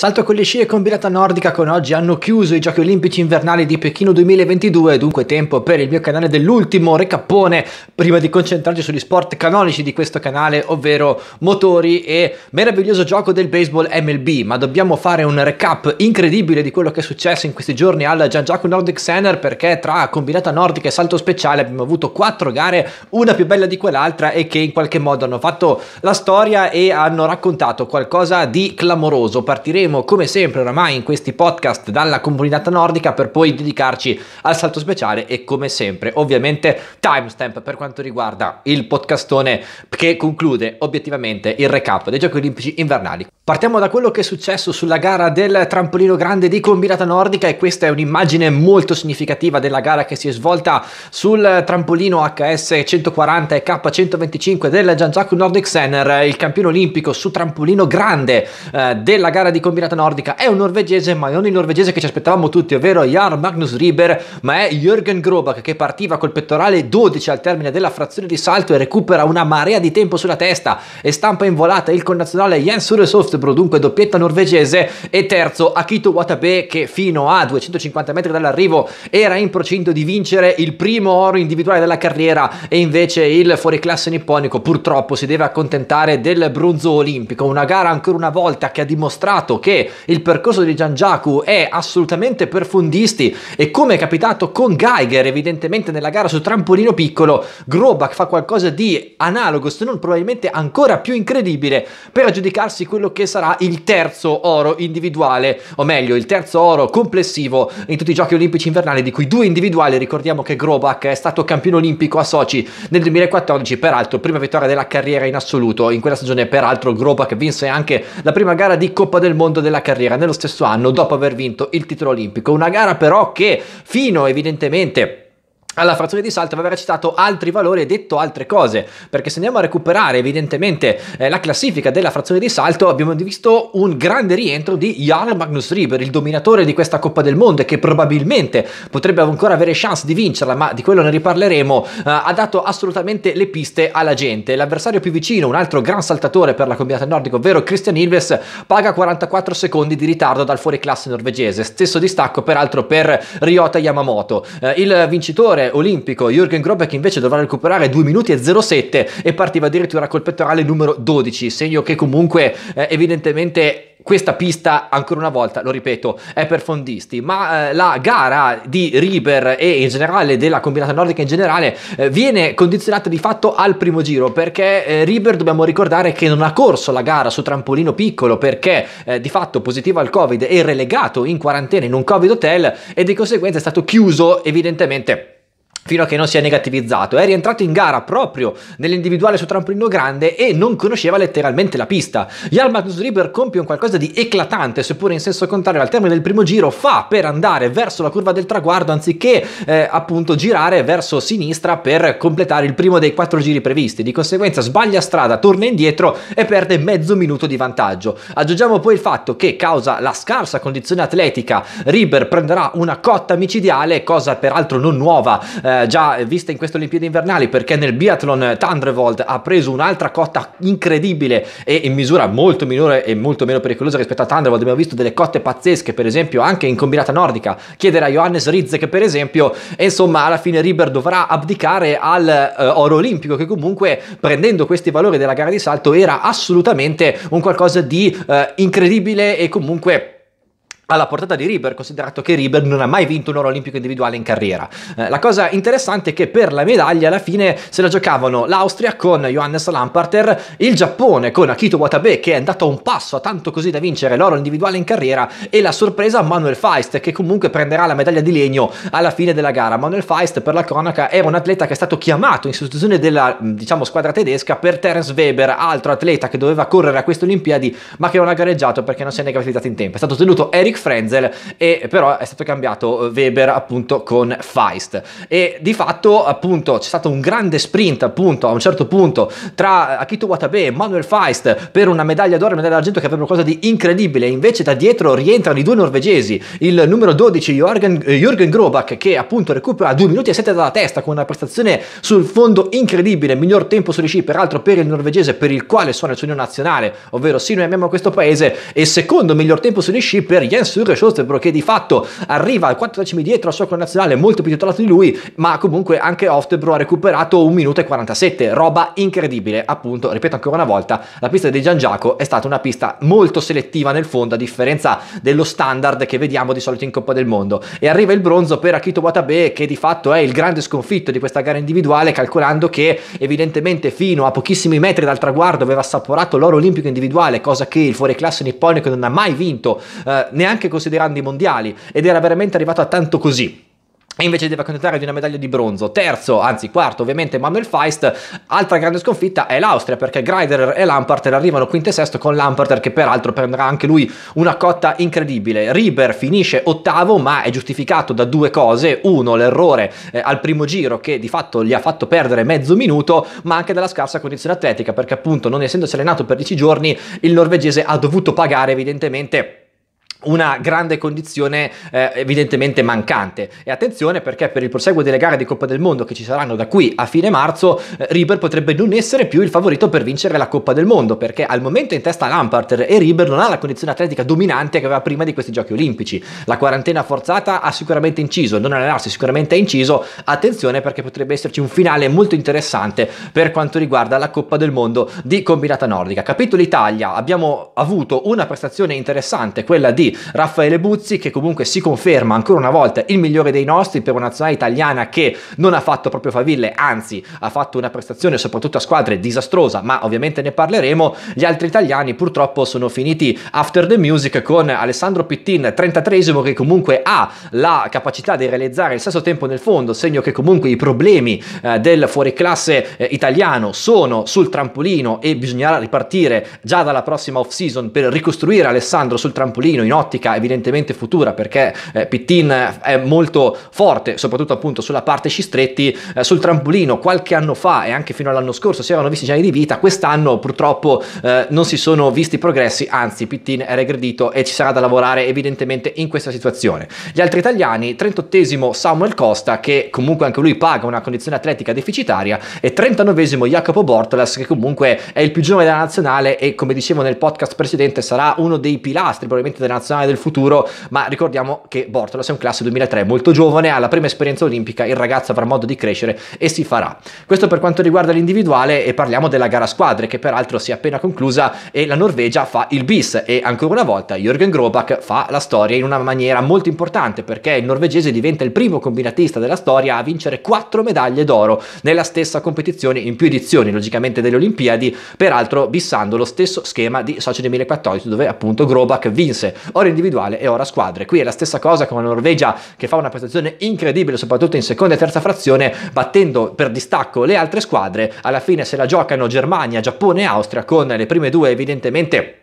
Salto con le scie combinata nordica con oggi hanno chiuso i giochi olimpici invernali di Pechino 2022, dunque tempo per il mio canale dell'ultimo recapone prima di concentrarci sugli sport canonici di questo canale, ovvero motori e meraviglioso gioco del baseball MLB, ma dobbiamo fare un recap incredibile di quello che è successo in questi giorni al Gian Giacomo Nordic Center perché tra combinata nordica e salto speciale abbiamo avuto quattro gare, una più bella di quell'altra e che in qualche modo hanno fatto la storia e hanno raccontato qualcosa di clamoroso. Partiremo partiremo come sempre oramai in questi podcast dalla comunità nordica per poi dedicarci al salto speciale e come sempre ovviamente timestamp per quanto riguarda il podcastone che conclude obiettivamente il recap dei giochi olimpici invernali. Partiamo da quello che è successo sulla gara del trampolino grande di combinata nordica e questa è un'immagine molto significativa della gara che si è svolta sul trampolino HS 140 e K125 del Gian Giacomo Nordic Center, il campione olimpico su trampolino grande eh, della gara di combinata combinata nordica è un norvegese, ma non il norvegese che ci aspettavamo tutti, ovvero Jarl Magnus Rieber, ma è Jürgen Grobak che partiva col pettorale 12 al termine della frazione di salto e recupera una marea di tempo sulla testa e stampa in volata il connazionale Jens Uresoftbro, dunque doppietta norvegese, e terzo Akito Watabe che fino a 250 metri dall'arrivo era in procinto di vincere il primo oro individuale della carriera e invece il fuoriclasse nipponico purtroppo si deve accontentare del bronzo olimpico, una gara ancora una volta che ha dimostrato che il percorso di Gianjaku è assolutamente per fondisti e come è capitato con Geiger evidentemente nella gara su trampolino piccolo, Grobach fa qualcosa di analogo, se non probabilmente ancora più incredibile, per aggiudicarsi quello che sarà il terzo oro individuale, o meglio il terzo oro complessivo in tutti i giochi olimpici invernali, di cui due individuali, ricordiamo che Grobach è stato campione olimpico a Sochi nel 2014, peraltro prima vittoria della carriera in assoluto, in quella stagione peraltro Grobach vinse anche la prima gara di Coppa del Mondo secondo della carriera nello stesso anno dopo aver vinto il titolo olimpico. Una gara però che fino evidentemente alla frazione di Salto aveva citato altri valori e detto altre cose, perché se andiamo a recuperare evidentemente eh, la classifica della frazione di Salto abbiamo visto un grande rientro di Jarl Magnus Rieber il dominatore di questa Coppa del Mondo che probabilmente potrebbe ancora avere chance di vincerla, ma di quello ne riparleremo, eh, ha dato assolutamente le piste alla gente. L'avversario più vicino, un altro gran saltatore per la combinata nordica, ovvero Christian Ilves, paga 44 secondi di ritardo dal fuoriclasse norvegese, stesso distacco peraltro per Ryota Yamamoto. Eh, il vincitore olimpico. Jürgen Grobbeck invece dovrà recuperare 2 minuti e 07 e partiva addirittura col pettorale numero 12, segno che comunque eh, evidentemente questa pista, ancora una volta, lo ripeto, è per fondisti, ma eh, la gara di Riber e in generale della combinata nordica in generale eh, viene condizionata di fatto al primo giro perché eh, Riber dobbiamo ricordare che non ha corso la gara su trampolino piccolo perché eh, di fatto positivo al Covid e relegato in quarantena in un Covid hotel e di conseguenza è stato chiuso evidentemente fino a che non si è negativizzato. È rientrato in gara proprio nell'individuale su trampolino grande e non conosceva letteralmente la pista. Jarl Rieber compie un qualcosa di eclatante, seppure in senso contrario al termine del primo giro, fa per andare verso la curva del traguardo anziché eh, appunto girare verso sinistra per completare il primo dei quattro giri previsti. Di conseguenza sbaglia strada, torna indietro e perde mezzo minuto di vantaggio. Aggiungiamo poi il fatto che causa la scarsa condizione atletica, Rieber prenderà una cotta micidiale, cosa peraltro non nuova eh, già vista in queste Olimpiadi invernali perché nel biathlon Thunderbolt ha preso un'altra cotta incredibile e in misura molto minore e molto meno pericolosa rispetto a Thunderbolt abbiamo visto delle cotte pazzesche per esempio anche in combinata nordica chiedere a Johannes Rizek per esempio e insomma alla fine Riber dovrà abdicare al eh, oro olimpico che comunque prendendo questi valori della gara di salto era assolutamente un qualcosa di eh, incredibile e comunque alla portata di Riber, considerato che Riber non ha mai vinto un oro olimpico individuale in carriera. Eh, la cosa interessante è che per la medaglia alla fine se la giocavano l'Austria con Johannes Lamparter, il Giappone con Akito Watabe che è andato a un passo a tanto così da vincere l'oro individuale in carriera e la sorpresa Manuel Feist che comunque prenderà la medaglia di legno alla fine della gara. Manuel Feist per la cronaca era un atleta che è stato chiamato in sostituzione della diciamo, squadra tedesca per Terence Weber, altro atleta che doveva correre a queste Olimpiadi ma che non ha gareggiato perché non se ne è negativizzato in tempo. È stato tenuto Eric Frenzel e però è stato cambiato eh, Weber appunto con Feist e di fatto appunto c'è stato un grande sprint appunto a un certo punto tra Akito Watabe e Manuel Feist per una medaglia d'oro e medaglia d'argento che avrebbero qualcosa di incredibile invece da dietro rientrano i due norvegesi il numero 12 Jorgen, eh, Jürgen Grobach che appunto recupera 2 minuti e 7 dalla testa con una prestazione sul fondo incredibile miglior tempo sulle sci peraltro per il norvegese per il quale suona il suo nazionale ovvero sì noi amiamo questo paese e secondo miglior tempo sulle sci per Jens successo il Resourcebro che di fatto arriva al 4 decimi dietro al suo connazionale molto più titolato di lui, ma comunque anche Oftebro ha recuperato 1 minuto e 47, roba incredibile. Appunto, ripeto ancora una volta, la pista di Giangiaco è stata una pista molto selettiva nel fondo, a differenza dello standard che vediamo di solito in Coppa del Mondo. E arriva il bronzo per Akito Watabe, che di fatto è il grande sconfitto di questa gara individuale, calcolando che evidentemente fino a pochissimi metri dal traguardo aveva assaporato l'oro olimpico individuale, cosa che il fuoriclasse nipponico non ha mai vinto, eh, neanche neanche considerando i mondiali ed era veramente arrivato a tanto così. E invece deve accontentare di una medaglia di bronzo. Terzo, anzi quarto, ovviamente Manuel Feist. Altra grande sconfitta è l'Austria perché Greider e Lamparter arrivano quinto e sesto con Lamparter che peraltro prenderà anche lui una cotta incredibile. Rieber finisce ottavo ma è giustificato da due cose. Uno, l'errore eh, al primo giro che di fatto gli ha fatto perdere mezzo minuto ma anche dalla scarsa condizione atletica perché appunto non essendosi allenato per dieci giorni il norvegese ha dovuto pagare evidentemente una grande condizione eh, evidentemente mancante e attenzione perché per il proseguo delle gare di Coppa del Mondo che ci saranno da qui a fine marzo eh, Riber potrebbe non essere più il favorito per vincere la Coppa del Mondo perché al momento in testa Lampard e Riber non ha la condizione atletica dominante che aveva prima di questi giochi olimpici la quarantena forzata ha sicuramente inciso non allenarsi sicuramente ha inciso attenzione perché potrebbe esserci un finale molto interessante per quanto riguarda la Coppa del Mondo di combinata nordica capitolo Italia abbiamo avuto una prestazione interessante quella di Raffaele Buzzi che comunque si conferma ancora una volta il migliore dei nostri per una nazionale italiana che non ha fatto proprio faville, anzi ha fatto una prestazione soprattutto a squadre disastrosa, ma ovviamente ne parleremo. Gli altri italiani purtroppo sono finiti after the music con Alessandro Pittin 33esimo che comunque ha la capacità di realizzare il stesso tempo nel fondo, segno che comunque i problemi eh, del fuoriclasse eh, italiano sono sul trampolino e bisognerà ripartire già dalla prossima off season per ricostruire Alessandro sul trampolino in un'ottica evidentemente futura perché eh, Pittin è molto forte, soprattutto appunto sulla parte scistretti, eh, sul trampolino qualche anno fa e anche fino all'anno scorso si erano visti segnali di vita, quest'anno purtroppo eh, non si sono visti progressi, anzi Pittin è regredito e ci sarà da lavorare evidentemente in questa situazione. Gli altri italiani, 38esimo Samuel Costa che comunque anche lui paga una condizione atletica deficitaria e 39esimo Jacopo Bortolas che comunque è il più giovane della nazionale e come dicevo nel podcast precedente sarà uno dei pilastri probabilmente della nazionale nazionale del futuro, ma ricordiamo che Bortolas è un classe 2003 molto giovane, ha la prima esperienza olimpica, il ragazzo avrà modo di crescere e si farà. Questo per quanto riguarda l'individuale e parliamo della gara squadre che peraltro si è appena conclusa e la Norvegia fa il bis e ancora una volta Jürgen Grobach fa la storia in una maniera molto importante perché il norvegese diventa il primo combinatista della storia a vincere quattro medaglie d'oro nella stessa competizione in più edizioni logicamente delle Olimpiadi, peraltro bissando lo stesso schema di Sochi 2014 dove appunto Grobach vinse ora individuale e ora squadre. Qui è la stessa cosa con la Norvegia che fa una prestazione incredibile, soprattutto in seconda e terza frazione, battendo per distacco le altre squadre. Alla fine se la giocano Germania, Giappone e Austria con le prime due evidentemente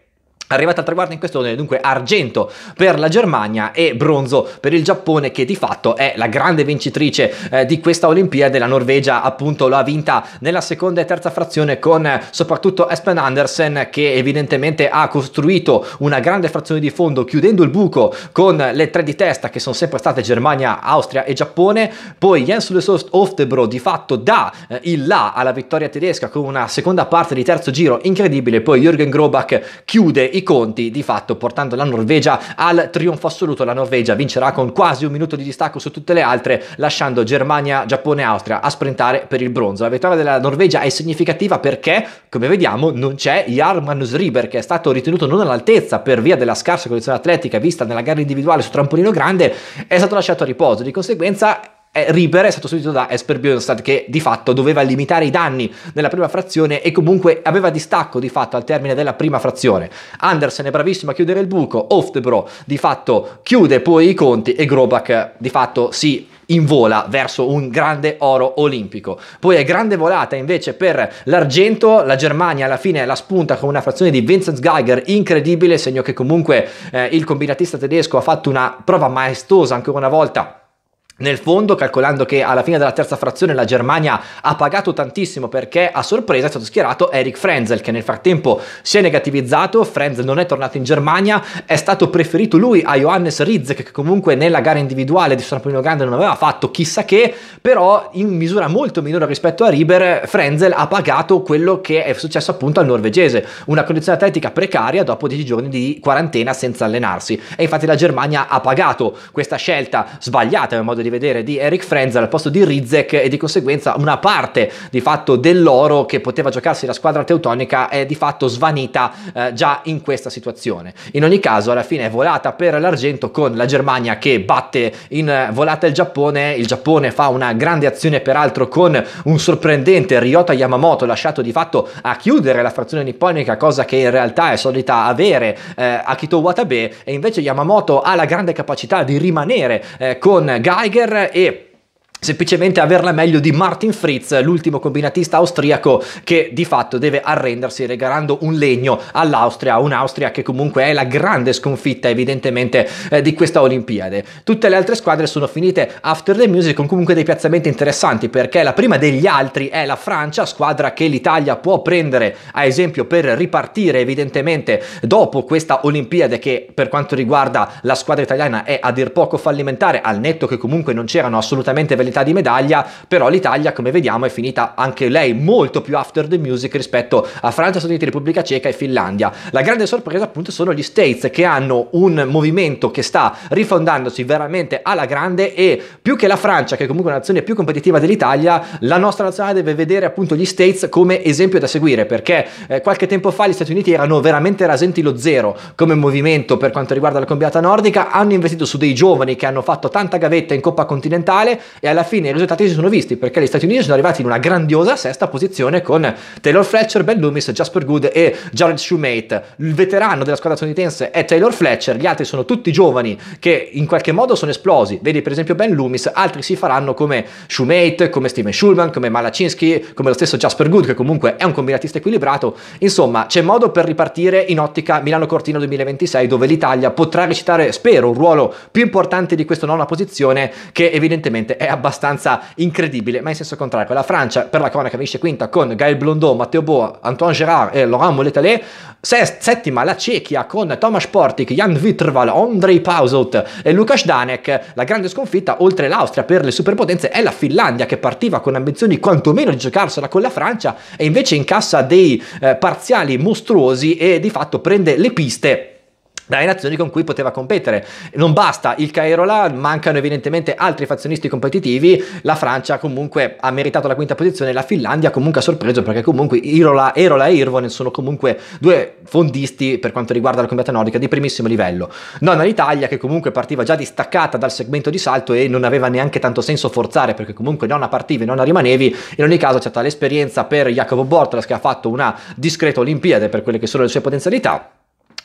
Arrivata al traguardo in questione, dunque argento per la Germania e bronzo per il Giappone che di fatto è la grande vincitrice eh, di questa Olimpiade. La Norvegia appunto l'ha vinta nella seconda e terza frazione con eh, soprattutto Espen Andersen che evidentemente ha costruito una grande frazione di fondo chiudendo il buco con le tre di testa che sono sempre state Germania, Austria e Giappone. Poi Jens Ullesost Oftebro di fatto dà eh, il là alla vittoria tedesca con una seconda parte di terzo giro incredibile. Poi Jürgen Grobach chiude i conti, di fatto portando la Norvegia al trionfo assoluto. La Norvegia vincerà con quasi un minuto di distacco su tutte le altre, lasciando Germania, Giappone e Austria a sprintare per il bronzo. La vittoria della Norvegia è significativa perché, come vediamo, non c'è Jarman Sriber che è stato ritenuto non all'altezza per via della scarsa condizione atletica vista nella gara individuale su trampolino grande, è stato lasciato a riposo. Di conseguenza eh, Reaper è stato sostituito da Esper Bjornstad che di fatto doveva limitare i danni nella prima frazione e comunque aveva distacco di fatto al termine della prima frazione. Andersen è bravissimo a chiudere il buco, Oftebro di fatto chiude poi i conti e Grobak di fatto si invola verso un grande oro olimpico. Poi è grande volata invece per l'argento, la Germania alla fine la spunta con una frazione di Vincent Geiger incredibile, segno che comunque eh, il combinatista tedesco ha fatto una prova maestosa ancora una volta nel fondo, calcolando che alla fine della terza frazione la Germania ha pagato tantissimo perché a sorpresa è stato schierato Eric Frenzel, che nel frattempo si è negativizzato. Frenzel non è tornato in Germania, è stato preferito lui a Johannes Rizek, che comunque nella gara individuale di Strampino Grande non aveva fatto chissà che, però in misura molto minore rispetto a Riber, Frenzel ha pagato quello che è successo appunto al norvegese, una condizione atletica precaria dopo 10 giorni di quarantena senza allenarsi. E infatti la Germania ha pagato questa scelta sbagliata, nel modo di di vedere di Eric Frenzel al posto di Rizek e di conseguenza una parte di fatto dell'oro che poteva giocarsi la squadra teutonica è di fatto svanita eh, già in questa situazione. In ogni caso alla fine è volata per l'argento con la Germania che batte in eh, volata il Giappone, il Giappone fa una grande azione peraltro con un sorprendente Ryota Yamamoto lasciato di fatto a chiudere la frazione nipponica, cosa che in realtà è solita avere eh, Akito Watabe e invece Yamamoto ha la grande capacità di rimanere eh, con Geiger guerra é eh, semplicemente averla meglio di Martin Fritz, l'ultimo combinatista austriaco che di fatto deve arrendersi regalando un legno all'Austria, un'Austria che comunque è la grande sconfitta evidentemente eh, di questa Olimpiade. Tutte le altre squadre sono finite after the music con comunque dei piazzamenti interessanti perché la prima degli altri è la Francia, squadra che l'Italia può prendere a esempio per ripartire evidentemente dopo questa Olimpiade che per quanto riguarda la squadra italiana è a dir poco fallimentare, al netto che comunque non c'erano assolutamente velocità modalità di medaglia, però l'Italia come vediamo è finita anche lei molto più after the music rispetto a Francia, Stati Uniti, Repubblica Ceca e Finlandia. La grande sorpresa appunto sono gli States che hanno un movimento che sta rifondandosi veramente alla grande e più che la Francia che è comunque una nazione più competitiva dell'Italia, la nostra nazionale deve vedere appunto gli States come esempio da seguire perché eh, qualche tempo fa gli Stati Uniti erano veramente rasenti lo zero come movimento per quanto riguarda la combinata nordica, hanno investito su dei giovani che hanno fatto tanta gavetta in Coppa Continentale e alla alla fine i risultati si sono visti perché gli Stati Uniti sono arrivati in una grandiosa sesta posizione con Taylor Fletcher, Ben Loomis, Jasper Good e Jared Shoemate. Il veterano della squadra statunitense è Taylor Fletcher, gli altri sono tutti giovani che in qualche modo sono esplosi. Vedi per esempio Ben Loomis, altri si faranno come Shoemate, come Steven Schulman, come Malacinski, come lo stesso Jasper Good che comunque è un combinatista equilibrato. Insomma, c'è modo per ripartire in ottica Milano-Cortina 2026 dove l'Italia potrà recitare, spero, un ruolo più importante di questa nona posizione che evidentemente è abbastanza abbastanza incredibile, ma in senso contrario. La Francia, per la che finisce quinta con Gael Blondot, Matteo Boa, Antoine Gerard e Laurent Mouletalé. settima la Cechia con Tomasz Portik, Jan Vitrval, Andrei Pausot e Lukas Danek. La grande sconfitta, oltre l'Austria per le superpotenze, è la Finlandia che partiva con ambizioni quantomeno di giocarsela con la Francia e invece incassa dei eh, parziali mostruosi e di fatto prende le piste dalle nazioni con cui poteva competere. Non basta il Cairo là, mancano evidentemente altri fazionisti competitivi, la Francia comunque ha meritato la quinta posizione, la Finlandia comunque ha sorpreso perché comunque Irola, Erola e Irvonen sono comunque due fondisti per quanto riguarda la combattuta nordica di primissimo livello. Non all'Italia che comunque partiva già distaccata dal segmento di salto e non aveva neanche tanto senso forzare perché comunque non a partivi, non a rimanevi, in ogni caso c'è stata l'esperienza per Jacopo Bortras che ha fatto una discreta Olimpiade per quelle che sono le sue potenzialità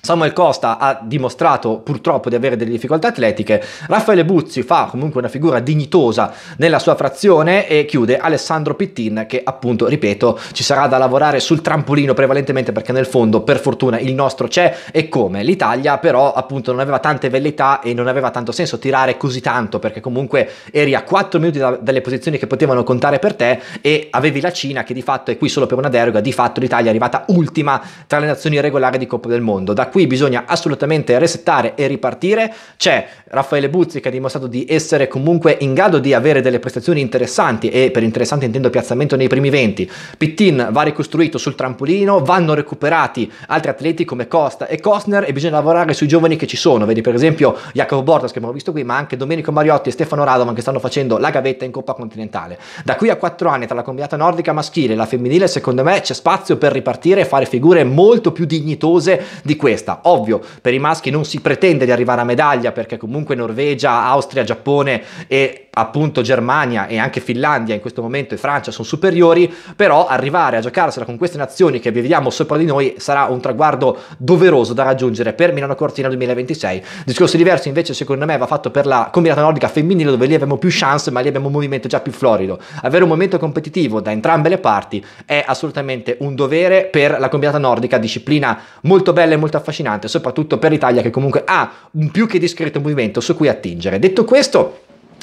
Samuel Costa ha dimostrato purtroppo di avere delle difficoltà atletiche, Raffaele Buzzi fa comunque una figura dignitosa nella sua frazione e chiude Alessandro Pittin che appunto, ripeto, ci sarà da lavorare sul trampolino prevalentemente perché nel fondo per fortuna il nostro c'è e come l'Italia però appunto non aveva tante velleità e non aveva tanto senso tirare così tanto perché comunque eri a 4 minuti da, dalle posizioni che potevano contare per te e avevi la Cina che di fatto è qui solo per una deroga, di fatto l'Italia è arrivata ultima tra le nazioni regolari di Coppa del Mondo. Da qui bisogna assolutamente resettare e ripartire. C'è Raffaele Buzzi che ha dimostrato di essere comunque in grado di avere delle prestazioni interessanti e per interessante intendo piazzamento nei primi 20. Pittin va ricostruito sul trampolino, vanno recuperati altri atleti come Costa e Costner e bisogna lavorare sui giovani che ci sono, vedi per esempio Jacopo Bortas che abbiamo visto qui, ma anche Domenico Mariotti e Stefano Radovan che stanno facendo la gavetta in Coppa Continentale. Da qui a 4 anni tra la combinata nordica maschile e la femminile secondo me c'è spazio per ripartire e fare figure molto più dignitose di queste questa. Ovvio, per i maschi non si pretende di arrivare a medaglia perché comunque Norvegia, Austria, Giappone e appunto Germania e anche Finlandia in questo momento e Francia sono superiori, però arrivare a giocarsela con queste nazioni che viviamo sopra di noi sarà un traguardo doveroso da raggiungere per Milano Cortina 2026. Discorso diverso invece secondo me va fatto per la combinata nordica femminile dove lì abbiamo più chance ma lì abbiamo un movimento già più florido. Avere un momento competitivo da entrambe le parti è assolutamente un dovere per la combinata nordica, disciplina molto bella e molto affascinante affascinante, soprattutto per l'Italia che comunque ha un più che discreto movimento su cui attingere. Detto questo,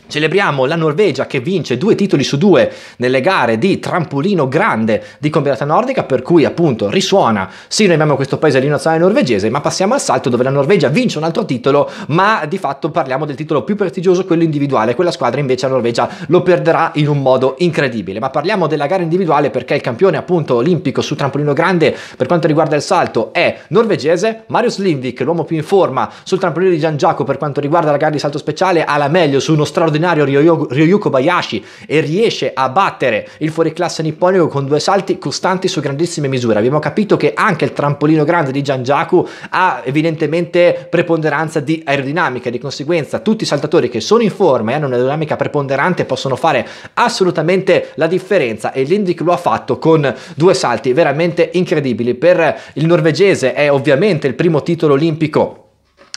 Celebriamo la Norvegia che vince due titoli su due nelle gare di trampolino grande di combinata nordica, per cui appunto risuona, sì noi abbiamo questo paese di nazionale norvegese, ma passiamo al salto dove la Norvegia vince un altro titolo, ma di fatto parliamo del titolo più prestigioso, quello individuale, quella squadra invece la Norvegia lo perderà in un modo incredibile. Ma parliamo della gara individuale perché il campione appunto olimpico su trampolino grande per quanto riguarda il salto è norvegese, Marius Lindvik, l'uomo più in forma sul trampolino di Gian Giacomo per quanto riguarda la gara di salto speciale, ha la meglio su uno straordinario straordinario Ryuyuko Bayashi e riesce a battere il fuoriclasse nipponico con due salti costanti su grandissime misure. Abbiamo capito che anche il trampolino grande di Gianjaku ha evidentemente preponderanza di aerodinamica, di conseguenza tutti i saltatori che sono in forma e hanno un'aerodinamica preponderante possono fare assolutamente la differenza e l'Indic lo ha fatto con due salti veramente incredibili. Per il norvegese è ovviamente il primo titolo olimpico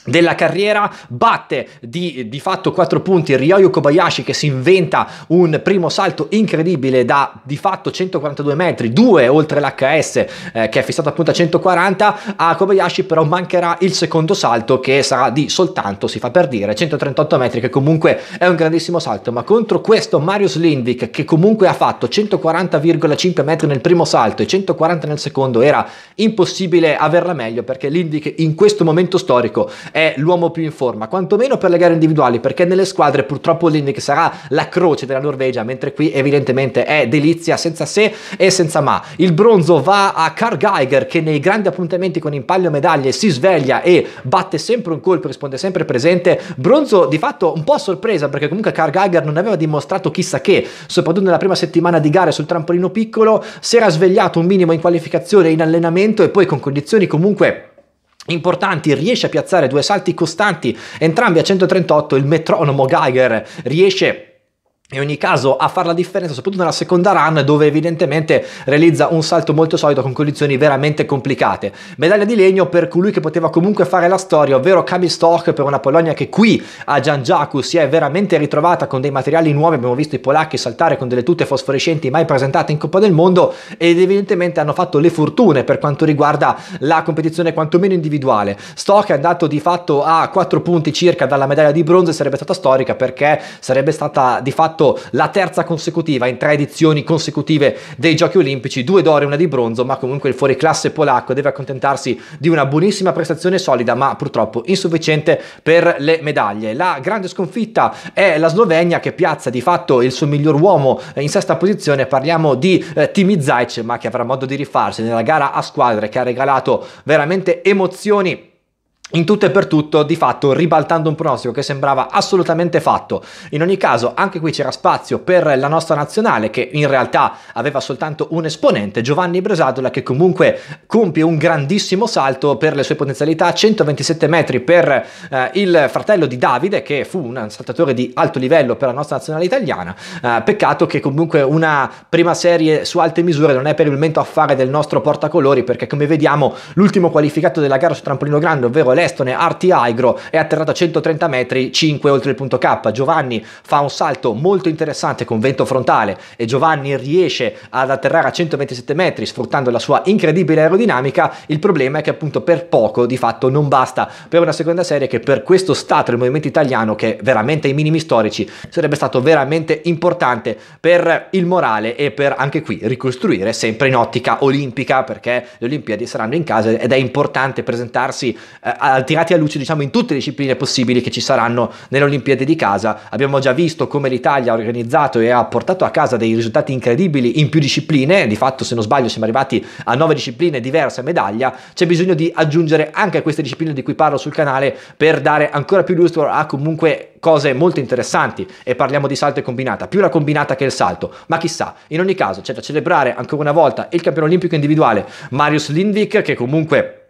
della carriera, batte di, di, fatto 4 punti Ryoyo Kobayashi che si inventa un primo salto incredibile da di fatto 142 metri, 2 oltre l'HS eh, che è fissato appunto a 140, a Kobayashi però mancherà il secondo salto che sarà di soltanto, si fa per dire, 138 metri che comunque è un grandissimo salto, ma contro questo Marius Lindvik che comunque ha fatto 140,5 metri nel primo salto e 140 nel secondo era impossibile averla meglio perché Lindvik in questo momento storico è l'uomo più in forma, quantomeno per le gare individuali, perché nelle squadre purtroppo Lindic sarà la croce della Norvegia, mentre qui evidentemente è delizia senza se e senza ma. Il bronzo va a Carl Geiger che nei grandi appuntamenti con in palio medaglie si sveglia e batte sempre un colpo, risponde sempre presente. Bronzo di fatto un po' a sorpresa perché comunque Carl Geiger non aveva dimostrato chissà che, soprattutto nella prima settimana di gare sul trampolino piccolo, si era svegliato un minimo in qualificazione, in allenamento e poi con condizioni comunque importanti, riesce a piazzare due salti costanti, entrambi a 138, il metronomo Geiger riesce in ogni caso a fare la differenza soprattutto nella seconda run dove evidentemente realizza un salto molto solido con condizioni veramente complicate. Medaglia di legno per colui che poteva comunque fare la storia, ovvero Kami Stork per una Polonia che qui a Giangiacu si è veramente ritrovata con dei materiali nuovi, abbiamo visto i polacchi saltare con delle tute fosforescenti mai presentate in Coppa del Mondo ed evidentemente hanno fatto le fortune per quanto riguarda la competizione quantomeno individuale. Stork è andato di fatto a 4 punti circa dalla medaglia di bronzo e sarebbe stata storica perché sarebbe stata di fatto conquistato la terza consecutiva in tre edizioni consecutive dei Giochi Olimpici, due d'oro e una di bronzo, ma comunque il fuoriclasse polacco deve accontentarsi di una buonissima prestazione solida, ma purtroppo insufficiente per le medaglie. La grande sconfitta è la Slovenia che piazza di fatto il suo miglior uomo in sesta posizione, parliamo di eh, Timi Zajc, ma che avrà modo di rifarsi nella gara a squadre che ha regalato veramente emozioni in tutto e per tutto, di fatto ribaltando un pronostico che sembrava assolutamente fatto. In ogni caso, anche qui c'era spazio per la nostra nazionale, che in realtà aveva soltanto un esponente, Giovanni Bresadola, che comunque compie un grandissimo salto per le sue potenzialità, 127 metri per eh, il fratello di Davide, che fu un saltatore di alto livello per la nostra nazionale italiana. Eh, peccato che comunque una prima serie su alte misure non è per il momento affare del nostro portacolori, perché come vediamo l'ultimo qualificato della gara su trampolino grande, ovvero lei, l'estone Arti Aigro è atterrato a 130 metri 5 oltre il punto K. Giovanni fa un salto molto interessante con vento frontale e Giovanni riesce ad atterrare a 127 metri sfruttando la sua incredibile aerodinamica. Il problema è che appunto per poco di fatto non basta per una seconda serie che per questo stato del movimento italiano che veramente ai minimi storici sarebbe stato veramente importante per il morale e per anche qui ricostruire sempre in ottica olimpica perché le Olimpiadi saranno in casa ed è importante presentarsi eh, tirati, a luce diciamo in tutte le discipline possibili che ci saranno nelle Olimpiadi di casa. Abbiamo già visto come l'Italia ha organizzato e ha portato a casa dei risultati incredibili in più discipline, di fatto se non sbaglio siamo arrivati a nove discipline diverse a medaglia, c'è bisogno di aggiungere anche a queste discipline di cui parlo sul canale per dare ancora più lustro a comunque cose molto interessanti e parliamo di salto e combinata, più la combinata che il salto, ma chissà, in ogni caso c'è da celebrare ancora una volta il campione olimpico individuale Marius Lindvik che comunque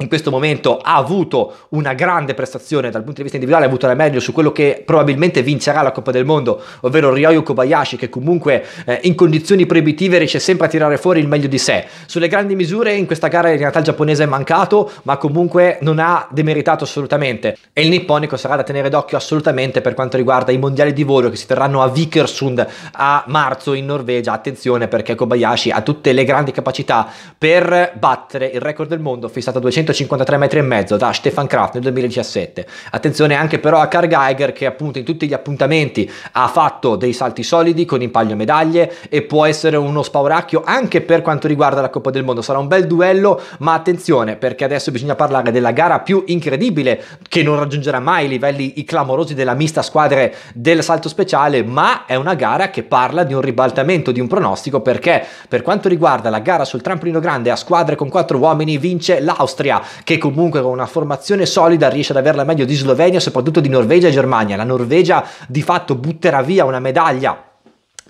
in questo momento ha avuto una grande prestazione dal punto di vista individuale, ha avuto la meglio su quello che probabilmente vincerà la Coppa del Mondo, ovvero Ryoyo Kobayashi che comunque eh, in condizioni proibitive riesce sempre a tirare fuori il meglio di sé. Sulle grandi misure in questa gara in realtà il giapponese è mancato, ma comunque non ha demeritato assolutamente e il nipponico sarà da tenere d'occhio assolutamente per quanto riguarda i mondiali di volo che si terranno a Vikersund a marzo in Norvegia. Attenzione perché Kobayashi ha tutte le grandi capacità per battere il record del mondo fissato a 200 153 metri e mezzo da Stefan Kraft nel 2017. Attenzione anche però a Carl Geiger che appunto in tutti gli appuntamenti ha fatto dei salti solidi con impaglio medaglie e può essere uno spauracchio anche per quanto riguarda la Coppa del Mondo. Sarà un bel duello, ma attenzione perché adesso bisogna parlare della gara più incredibile che non raggiungerà mai i livelli i clamorosi della mista squadre del salto speciale, ma è una gara che parla di un ribaltamento di un pronostico perché per quanto riguarda la gara sul trampolino grande a squadre con quattro uomini vince l'Austria Corea, che comunque con una formazione solida riesce ad averla meglio di Slovenia, soprattutto di Norvegia e Germania. La Norvegia di fatto butterà via una medaglia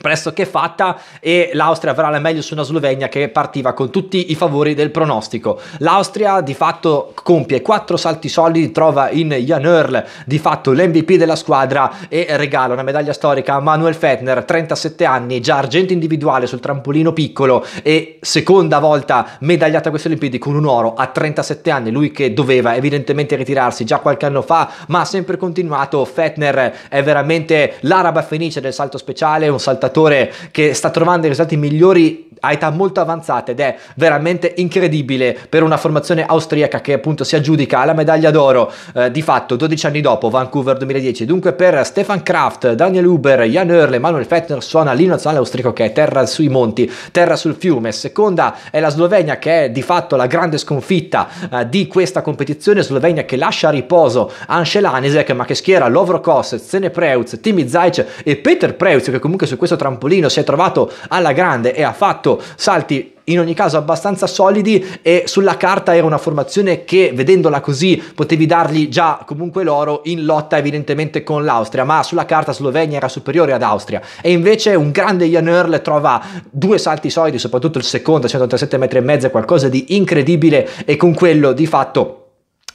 pressoché fatta e l'Austria avrà la meglio su una Slovenia che partiva con tutti i favori del pronostico. L'Austria di fatto compie quattro salti solidi, trova in Jan Earl di fatto l'MVP della squadra e regala una medaglia storica a Manuel Fettner, 37 anni, già argento individuale sul trampolino piccolo e seconda volta medagliata a queste Olimpiadi con un oro a 37 anni, lui che doveva evidentemente ritirarsi già qualche anno fa, ma ha sempre continuato. Fettner è veramente l'araba fenice del salto speciale, un salto ascoltatore che sta trovando i risultati migliori a età molto avanzata ed è veramente incredibile per una formazione austriaca che appunto si aggiudica la medaglia d'oro eh, di fatto 12 anni dopo Vancouver 2010. Dunque per Stefan Kraft, Daniel Huber, Jan Erle, Manuel Fettner suona l'inno nazionale austriaco che è Terra sui monti, Terra sul fiume. Seconda è la Slovenia che è di fatto la grande sconfitta eh, di questa competizione, Slovenia che lascia a riposo Ansel Anisek ma che schiera Lovro Kosec, Sene Preutz, Timi Zajc e Peter Preutz che comunque su questo questo trampolino, si è trovato alla grande e ha fatto salti in ogni caso abbastanza solidi e sulla carta era una formazione che vedendola così potevi dargli già comunque l'oro in lotta evidentemente con l'Austria ma sulla carta Slovenia era superiore ad Austria e invece un grande Jan Earl trova due salti solidi soprattutto il secondo 187 metri e mezzo qualcosa di incredibile e con quello di fatto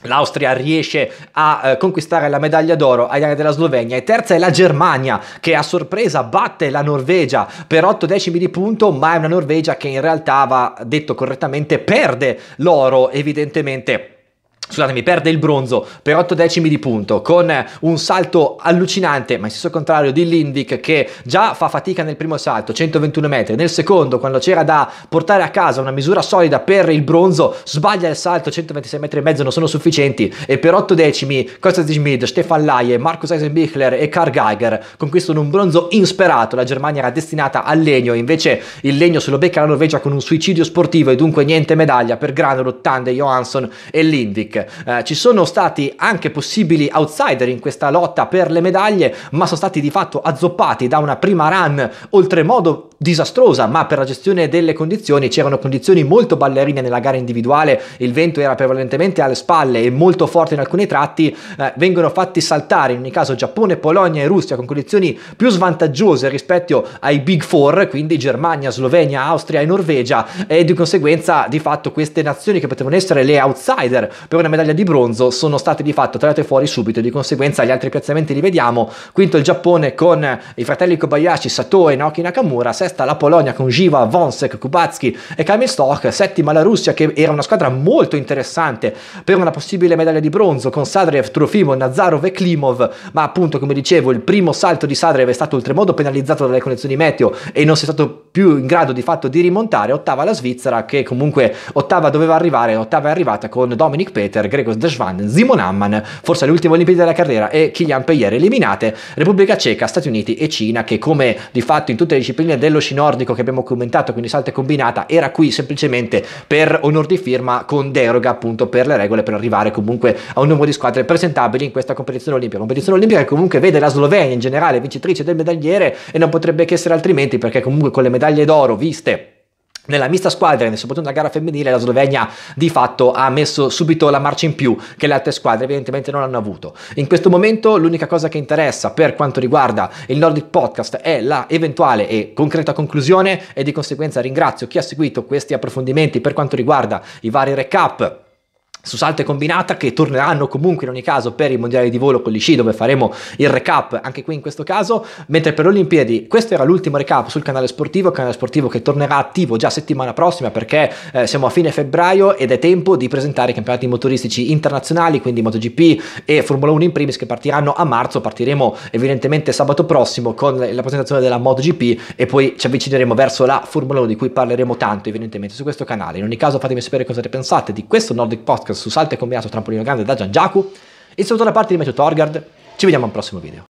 L'Austria riesce a eh, conquistare la medaglia d'oro agli anni della Slovenia e terza è la Germania che a sorpresa batte la Norvegia per 8 decimi di punto ma è una Norvegia che in realtà va detto correttamente perde l'oro evidentemente scusatemi, perde il bronzo per 8 decimi di punto con eh, un salto allucinante, ma in senso contrario di Lindvik che già fa fatica nel primo salto, 121 metri, nel secondo quando c'era da portare a casa una misura solida per il bronzo, sbaglia il salto, 126 metri e mezzo non sono sufficienti e per 8 decimi Kostas Schmid, Stefan Laie, Markus Eisenbichler e Karl Geiger conquistano un bronzo insperato, la Germania era destinata al legno, invece il legno se lo becca la Norvegia con un suicidio sportivo e dunque niente medaglia per Granero, Tande, Johansson e Lindvik. Eh, ci sono stati anche possibili outsider in questa lotta per le medaglie, ma sono stati di fatto azzoppati da una prima run oltremodo disastrosa, ma per la gestione delle condizioni c'erano condizioni molto ballerine nella gara individuale, il vento era prevalentemente alle spalle e molto forte in alcuni tratti, eh, vengono fatti saltare in ogni caso Giappone, Polonia e Russia con condizioni più svantaggiose rispetto ai Big Four, quindi Germania, Slovenia, Austria e Norvegia e di conseguenza di fatto queste nazioni che potevano essere le outsider per una medaglia di bronzo sono state di fatto tirate fuori subito e di conseguenza gli altri piazzamenti li vediamo, quinto il Giappone con i fratelli Kobayashi, Sato e Naoki Nakamura, sesto sesta la Polonia con Giva, Vonsek, Kubacki e Kamil Stoch, settima la Russia che era una squadra molto interessante per una possibile medaglia di bronzo con Sadrev, Trofimo, Nazarov e Klimov, ma appunto come dicevo il primo salto di Sadrev è stato oltremodo penalizzato dalle condizioni meteo e non si è stato più in grado di fatto di rimontare, ottava la Svizzera che comunque ottava doveva arrivare, ottava è arrivata con Dominic Peter, Gregor Deshvan, Simon Amman, forse le ultime Olimpiadi della carriera e Kilian Peyer eliminate, Repubblica Ceca, Stati Uniti e Cina che come di fatto in tutte le discipline dello dello nordico che abbiamo commentato, quindi salta e combinata, era qui semplicemente per onor di firma con deroga appunto per le regole per arrivare comunque a un numero di squadre presentabili in questa competizione olimpica. Competizione olimpica che comunque vede la Slovenia in generale vincitrice del medagliere e non potrebbe che essere altrimenti perché comunque con le medaglie d'oro viste nella mista squadra e soprattutto nella gara femminile la Slovenia di fatto ha messo subito la marcia in più che le altre squadre evidentemente non hanno avuto. In questo momento l'unica cosa che interessa per quanto riguarda il Nordic Podcast è la eventuale e concreta conclusione e di conseguenza ringrazio chi ha seguito questi approfondimenti per quanto riguarda i vari recap su salto e combinata che torneranno comunque in ogni caso per i mondiali di volo con gli sci dove faremo il recap anche qui in questo caso mentre per le Olimpiadi questo era l'ultimo recap sul canale sportivo canale sportivo che tornerà attivo già settimana prossima perché eh, siamo a fine febbraio ed è tempo di presentare i campionati motoristici internazionali quindi MotoGP e Formula 1 in primis che partiranno a marzo partiremo evidentemente sabato prossimo con la presentazione della MotoGP e poi ci avvicineremo verso la Formula 1 di cui parleremo tanto evidentemente su questo canale in ogni caso fatemi sapere cosa ne pensate di questo Nordic Podcast su Salto e Combinato Trampolino Grande da Giangiacu. Il saluto da parte di Meteo Torgard. Ci vediamo al prossimo video.